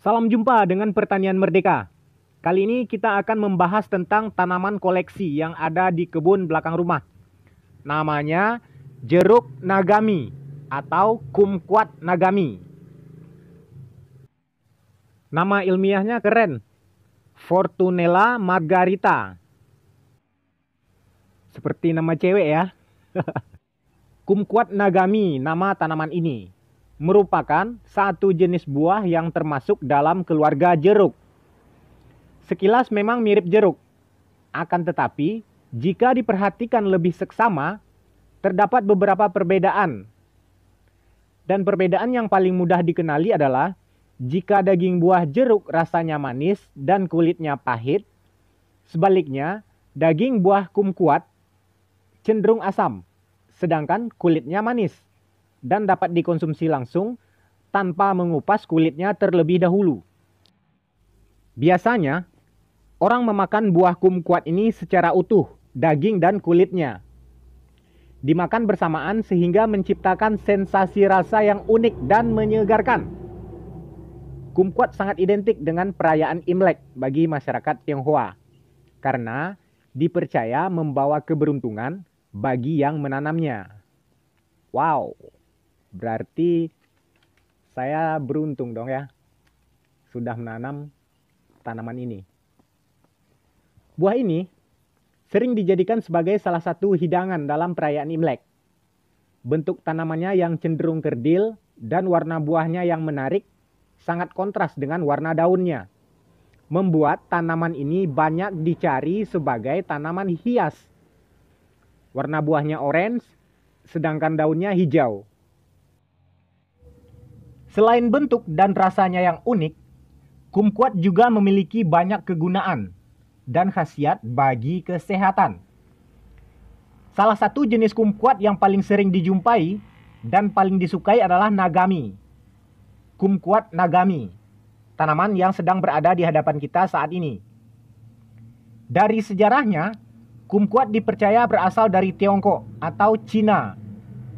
Salam jumpa dengan Pertanian Merdeka. Kali ini kita akan membahas tentang tanaman koleksi yang ada di kebun belakang rumah. Namanya jeruk nagami atau kumquat nagami. Nama ilmiahnya keren. Fortunella margarita. Seperti nama cewek ya. kumquat nagami nama tanaman ini merupakan satu jenis buah yang termasuk dalam keluarga jeruk. Sekilas memang mirip jeruk, akan tetapi jika diperhatikan lebih seksama, terdapat beberapa perbedaan. Dan perbedaan yang paling mudah dikenali adalah jika daging buah jeruk rasanya manis dan kulitnya pahit, sebaliknya daging buah kumkuat cenderung asam, sedangkan kulitnya manis dan dapat dikonsumsi langsung tanpa mengupas kulitnya terlebih dahulu. Biasanya, orang memakan buah kumquat ini secara utuh, daging dan kulitnya. Dimakan bersamaan sehingga menciptakan sensasi rasa yang unik dan menyegarkan. Kumquat sangat identik dengan perayaan Imlek bagi masyarakat Tionghoa karena dipercaya membawa keberuntungan bagi yang menanamnya. Wow! Berarti saya beruntung dong ya. Sudah menanam tanaman ini. Buah ini sering dijadikan sebagai salah satu hidangan dalam perayaan Imlek. Bentuk tanamannya yang cenderung kerdil dan warna buahnya yang menarik sangat kontras dengan warna daunnya. Membuat tanaman ini banyak dicari sebagai tanaman hias. Warna buahnya orange, sedangkan daunnya hijau. Selain bentuk dan rasanya yang unik, kumquat juga memiliki banyak kegunaan dan khasiat bagi kesehatan. Salah satu jenis kumquat yang paling sering dijumpai dan paling disukai adalah nagami. Kumquat nagami, tanaman yang sedang berada di hadapan kita saat ini. Dari sejarahnya, kumquat dipercaya berasal dari Tiongkok atau Cina.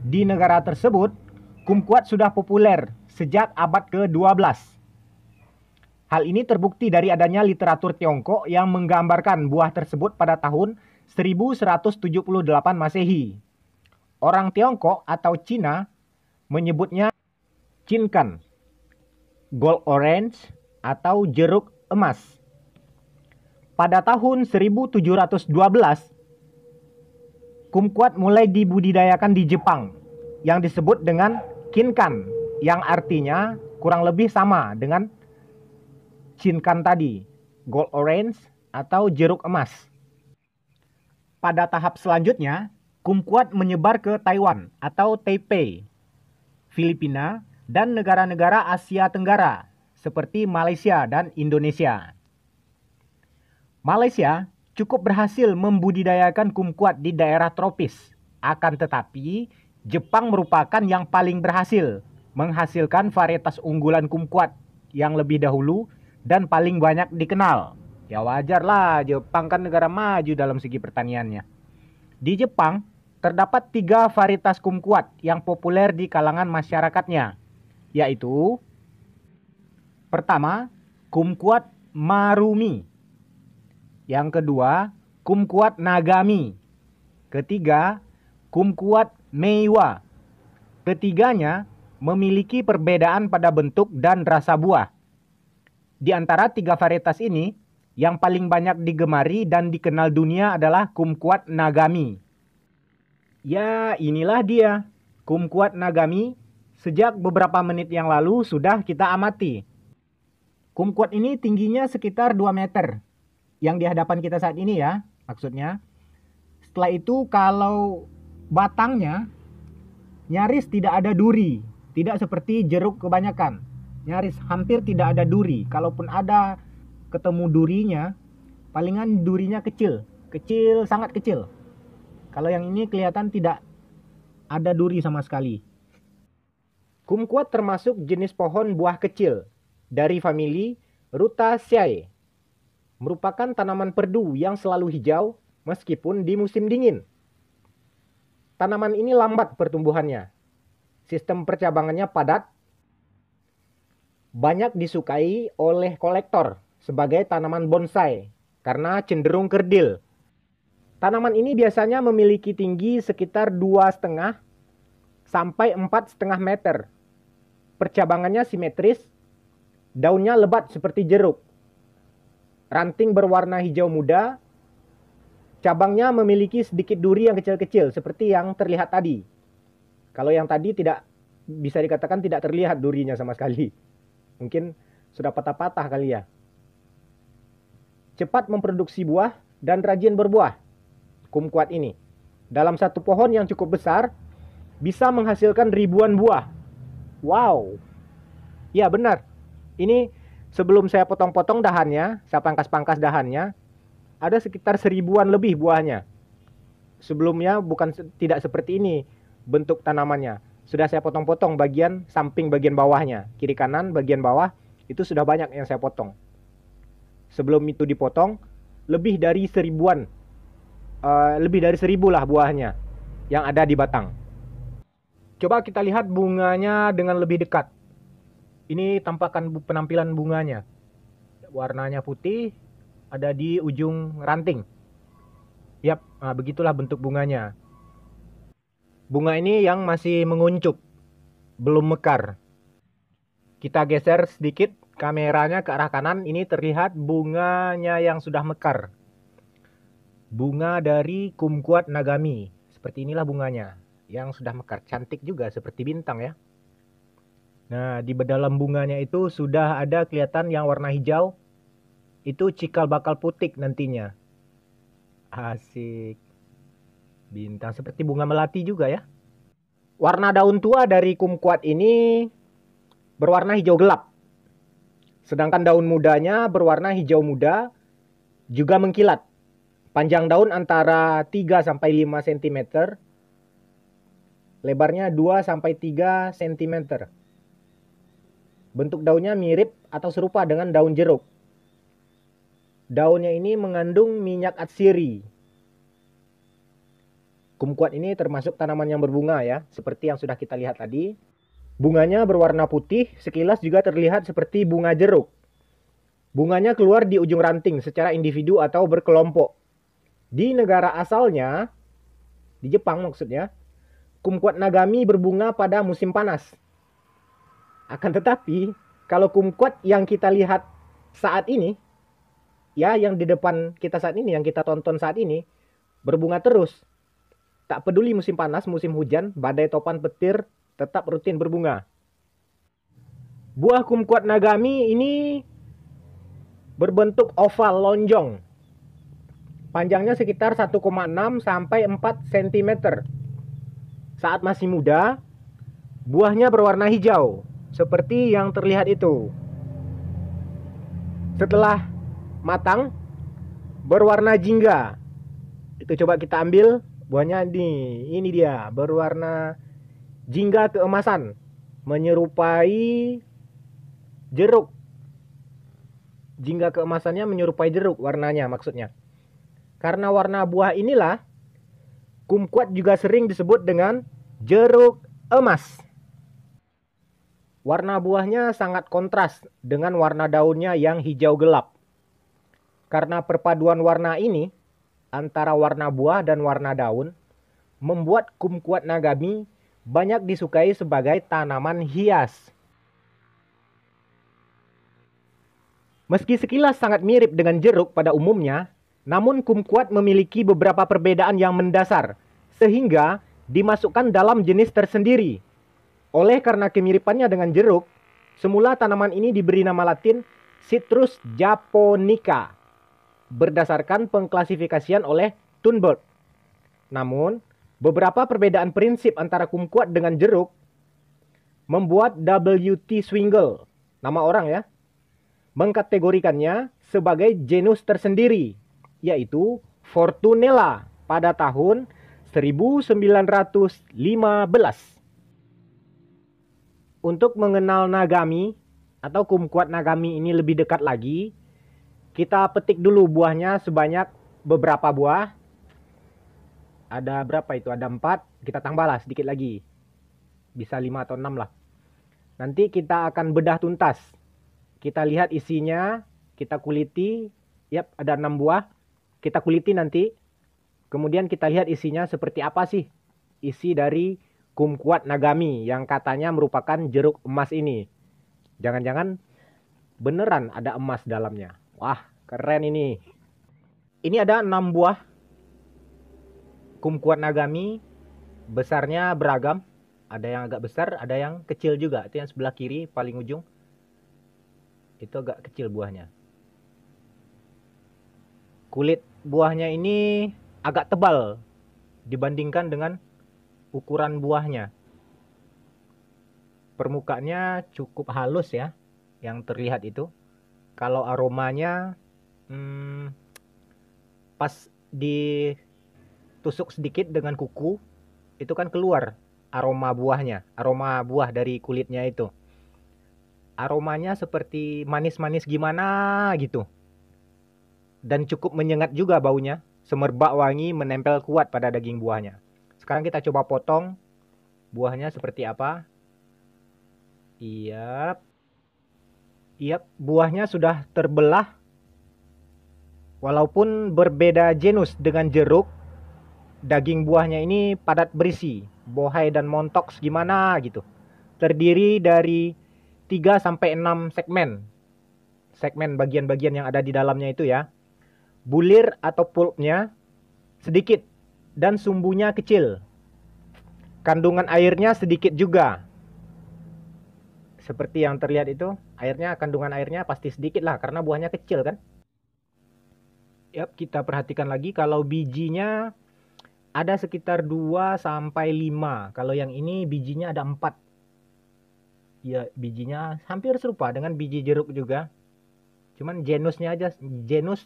Di negara tersebut, kumquat sudah populer sejak abad ke-12. Hal ini terbukti dari adanya literatur Tiongkok yang menggambarkan buah tersebut pada tahun 1178 Masehi. Orang Tiongkok atau Cina menyebutnya cinkan, gold orange atau jeruk emas. Pada tahun 1712, kumquat mulai dibudidayakan di Jepang yang disebut dengan kinkan yang artinya kurang lebih sama dengan cinkan tadi, gold orange atau jeruk emas. Pada tahap selanjutnya, kumquat menyebar ke Taiwan atau Taipei, Filipina, dan negara-negara Asia Tenggara seperti Malaysia dan Indonesia. Malaysia cukup berhasil membudidayakan kumquat di daerah tropis. Akan tetapi, Jepang merupakan yang paling berhasil menghasilkan varietas unggulan kumquat yang lebih dahulu dan paling banyak dikenal. Ya wajar lah, Jepang kan negara maju dalam segi pertaniannya. Di Jepang, terdapat tiga varietas kumquat yang populer di kalangan masyarakatnya, yaitu pertama, kumquat marumi. Yang kedua, kumquat nagami. Ketiga, kumquat meiwa. Ketiganya, memiliki perbedaan pada bentuk dan rasa buah. Di antara tiga varietas ini, yang paling banyak digemari dan dikenal dunia adalah kumquat nagami. Ya, inilah dia. Kumquat nagami sejak beberapa menit yang lalu sudah kita amati. Kumquat ini tingginya sekitar 2 meter. Yang di hadapan kita saat ini ya, maksudnya. Setelah itu kalau batangnya nyaris tidak ada duri tidak seperti jeruk kebanyakan, nyaris hampir tidak ada duri. Kalaupun ada ketemu durinya, palingan durinya kecil, kecil sangat kecil. Kalau yang ini kelihatan tidak ada duri sama sekali. Kumquat termasuk jenis pohon buah kecil dari famili Rutaceae. Merupakan tanaman perdu yang selalu hijau meskipun di musim dingin. Tanaman ini lambat pertumbuhannya, Sistem percabangannya padat, banyak disukai oleh kolektor sebagai tanaman bonsai karena cenderung kerdil. Tanaman ini biasanya memiliki tinggi sekitar 2,5 sampai 4,5 meter. Percabangannya simetris, daunnya lebat seperti jeruk. Ranting berwarna hijau muda, cabangnya memiliki sedikit duri yang kecil-kecil seperti yang terlihat tadi. Kalau yang tadi tidak bisa dikatakan tidak terlihat durinya sama sekali. Mungkin sudah patah-patah kali ya. Cepat memproduksi buah dan rajin berbuah. Kumquat ini dalam satu pohon yang cukup besar bisa menghasilkan ribuan buah. Wow. Ya benar. Ini sebelum saya potong-potong dahannya, saya pangkas-pangkas dahannya, ada sekitar seribuan lebih buahnya. Sebelumnya bukan tidak seperti ini bentuk tanamannya. Sudah saya potong-potong bagian samping bagian bawahnya, kiri kanan bagian bawah itu sudah banyak yang saya potong. Sebelum itu dipotong, lebih dari seribuan, uh, lebih dari seribu lah buahnya yang ada di batang. Coba kita lihat bunganya dengan lebih dekat. Ini tampakan penampilan bunganya. Warnanya putih, ada di ujung ranting. Yap, nah begitulah bentuk bunganya. Bunga ini yang masih menguncup, belum mekar. Kita geser sedikit kameranya ke arah kanan, ini terlihat bunganya yang sudah mekar. Bunga dari kumkuat nagami. Seperti inilah bunganya yang sudah mekar. Cantik juga seperti bintang ya. Nah, di dalam bunganya itu sudah ada kelihatan yang warna hijau. Itu cikal bakal putik nantinya. Asik. Bintang seperti bunga melati juga ya. Warna daun tua dari kumquat ini berwarna hijau gelap. Sedangkan daun mudanya berwarna hijau muda juga mengkilat. Panjang daun antara 3 sampai 5 cm. Lebarnya 2 sampai 3 cm. Bentuk daunnya mirip atau serupa dengan daun jeruk. Daunnya ini mengandung minyak atsiri Kumquat ini termasuk tanaman yang berbunga ya, seperti yang sudah kita lihat tadi. Bunganya berwarna putih, sekilas juga terlihat seperti bunga jeruk. Bunganya keluar di ujung ranting secara individu atau berkelompok. Di negara asalnya, di Jepang maksudnya, kumquat nagami berbunga pada musim panas. Akan tetapi, kalau kumquat yang kita lihat saat ini, ya yang di depan kita saat ini, yang kita tonton saat ini, berbunga terus Tak peduli musim panas, musim hujan, badai topan petir tetap rutin berbunga. Buah kumkuat nagami ini berbentuk oval lonjong. Panjangnya sekitar 1,6 sampai 4 cm. Saat masih muda, buahnya berwarna hijau seperti yang terlihat itu. Setelah matang, berwarna jingga. Itu coba kita ambil buahnya nih ini dia berwarna jingga keemasan menyerupai jeruk jingga keemasannya menyerupai jeruk warnanya maksudnya karena warna buah inilah kumquat juga sering disebut dengan jeruk emas warna buahnya sangat kontras dengan warna daunnya yang hijau gelap karena perpaduan warna ini antara warna buah dan warna daun membuat kumquat nagami banyak disukai sebagai tanaman hias. Meski sekilas sangat mirip dengan jeruk pada umumnya, namun kumquat memiliki beberapa perbedaan yang mendasar sehingga dimasukkan dalam jenis tersendiri. Oleh karena kemiripannya dengan jeruk, semula tanaman ini diberi nama latin Citrus japonica berdasarkan pengklasifikasian oleh Thunberg. Namun, beberapa perbedaan prinsip antara kumquat dengan jeruk membuat W.T. Swingle, nama orang ya, mengkategorikannya sebagai genus tersendiri, yaitu Fortunella pada tahun 1915. Untuk mengenal Nagami atau kumquat Nagami ini lebih dekat lagi, kita petik dulu buahnya sebanyak beberapa buah. Ada berapa itu? Ada empat. Kita tambahlah sedikit lagi. Bisa lima atau enam lah. Nanti kita akan bedah tuntas. Kita lihat isinya, kita kuliti. Yap, ada enam buah. Kita kuliti nanti. Kemudian kita lihat isinya seperti apa sih? Isi dari kumkuat nagami yang katanya merupakan jeruk emas ini. Jangan-jangan beneran ada emas dalamnya. Wah, keren ini. Ini ada enam buah kumkuat nagami. Besarnya beragam. Ada yang agak besar, ada yang kecil juga. Itu yang sebelah kiri paling ujung. Itu agak kecil buahnya. Kulit buahnya ini agak tebal dibandingkan dengan ukuran buahnya. Permukaannya cukup halus ya yang terlihat itu kalau aromanya hmm, pas ditusuk sedikit dengan kuku itu kan keluar aroma buahnya, aroma buah dari kulitnya itu. Aromanya seperti manis-manis gimana gitu. Dan cukup menyengat juga baunya, semerbak wangi menempel kuat pada daging buahnya. Sekarang kita coba potong buahnya seperti apa. Iya. Yep. Yap, buahnya sudah terbelah. Walaupun berbeda genus dengan jeruk, daging buahnya ini padat berisi, bohai dan montok gimana gitu. Terdiri dari 3 sampai 6 segmen. Segmen bagian-bagian yang ada di dalamnya itu ya. Bulir atau pulpnya sedikit dan sumbunya kecil. Kandungan airnya sedikit juga, seperti yang terlihat itu airnya kandungan airnya pasti sedikit lah karena buahnya kecil kan Yap, kita perhatikan lagi kalau bijinya ada sekitar 2 sampai 5. Kalau yang ini bijinya ada 4. Ya, bijinya hampir serupa dengan biji jeruk juga. Cuman genusnya aja genus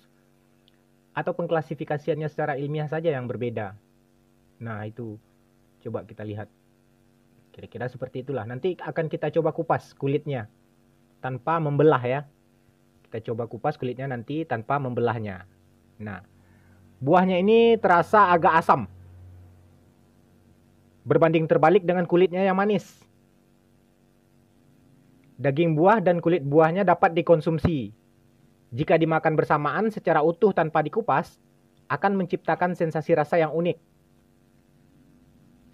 atau pengklasifikasiannya secara ilmiah saja yang berbeda. Nah, itu coba kita lihat. Kira-kira seperti itulah. Nanti akan kita coba kupas kulitnya tanpa membelah ya. Kita coba kupas kulitnya nanti tanpa membelahnya. Nah, buahnya ini terasa agak asam. Berbanding terbalik dengan kulitnya yang manis. Daging buah dan kulit buahnya dapat dikonsumsi. Jika dimakan bersamaan secara utuh tanpa dikupas, akan menciptakan sensasi rasa yang unik.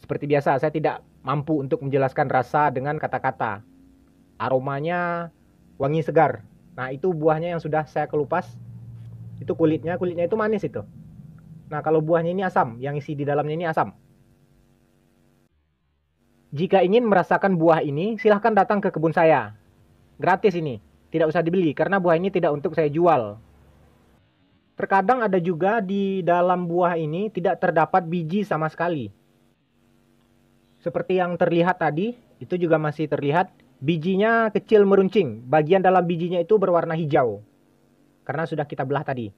Seperti biasa, saya tidak mampu untuk menjelaskan rasa dengan kata-kata. Aromanya wangi segar. Nah, itu buahnya yang sudah saya kelupas. Itu kulitnya, kulitnya itu manis itu. Nah, kalau buahnya ini asam, yang isi di dalamnya ini asam. Jika ingin merasakan buah ini, silahkan datang ke kebun saya. Gratis ini, tidak usah dibeli karena buah ini tidak untuk saya jual. Terkadang ada juga di dalam buah ini tidak terdapat biji sama sekali. Seperti yang terlihat tadi, itu juga masih terlihat bijinya kecil meruncing. Bagian dalam bijinya itu berwarna hijau. Karena sudah kita belah tadi.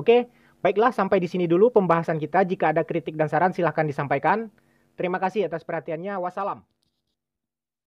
Oke, baiklah sampai di sini dulu pembahasan kita. Jika ada kritik dan saran silahkan disampaikan. Terima kasih atas perhatiannya. Wassalam.